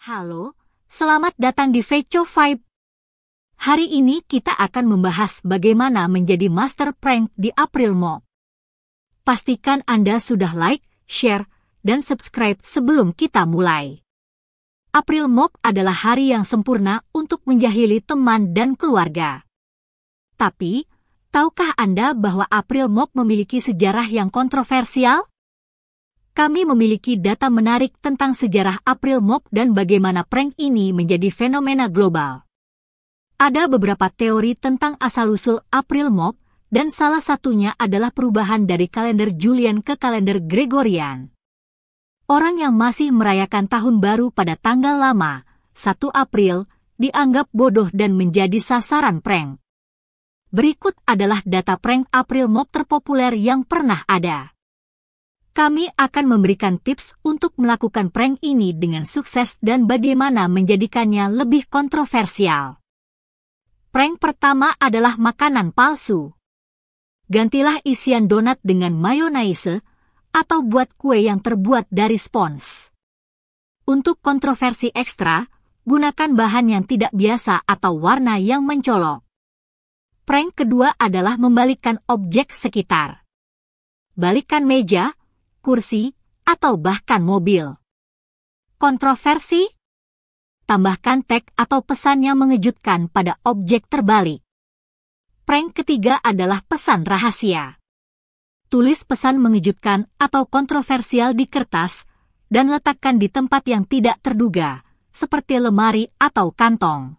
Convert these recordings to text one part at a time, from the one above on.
Halo, selamat datang di Vecho Vibe. Hari ini kita akan membahas bagaimana menjadi master prank di April Mop. Pastikan Anda sudah like, share, dan subscribe sebelum kita mulai. April Mop adalah hari yang sempurna untuk menjahili teman dan keluarga. Tapi, tahukah Anda bahwa April Mop memiliki sejarah yang kontroversial? kami memiliki data menarik tentang sejarah April Mop dan bagaimana prank ini menjadi fenomena global. Ada beberapa teori tentang asal-usul April Mop, dan salah satunya adalah perubahan dari kalender Julian ke kalender Gregorian. Orang yang masih merayakan tahun baru pada tanggal lama, 1 April, dianggap bodoh dan menjadi sasaran prank. Berikut adalah data prank April Mop terpopuler yang pernah ada. Kami akan memberikan tips untuk melakukan prank ini dengan sukses dan bagaimana menjadikannya lebih kontroversial. Prank pertama adalah makanan palsu. Gantilah isian donat dengan mayonnaise atau buat kue yang terbuat dari spons. Untuk kontroversi ekstra, gunakan bahan yang tidak biasa atau warna yang mencolok. Prank kedua adalah membalikkan objek sekitar. Balikkan meja, kursi, atau bahkan mobil. Kontroversi? Tambahkan tag atau pesan yang mengejutkan pada objek terbalik. Prank ketiga adalah pesan rahasia. Tulis pesan mengejutkan atau kontroversial di kertas dan letakkan di tempat yang tidak terduga, seperti lemari atau kantong.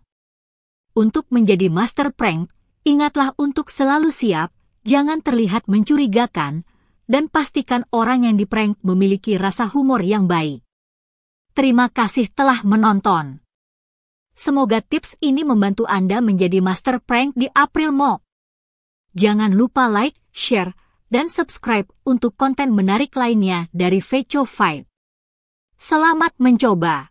Untuk menjadi master prank, ingatlah untuk selalu siap, jangan terlihat mencurigakan, dan pastikan orang yang diprank memiliki rasa humor yang baik. Terima kasih telah menonton. Semoga tips ini membantu Anda menjadi master prank di April Mop. Jangan lupa like, share, dan subscribe untuk konten menarik lainnya dari Vecho 5. Selamat mencoba!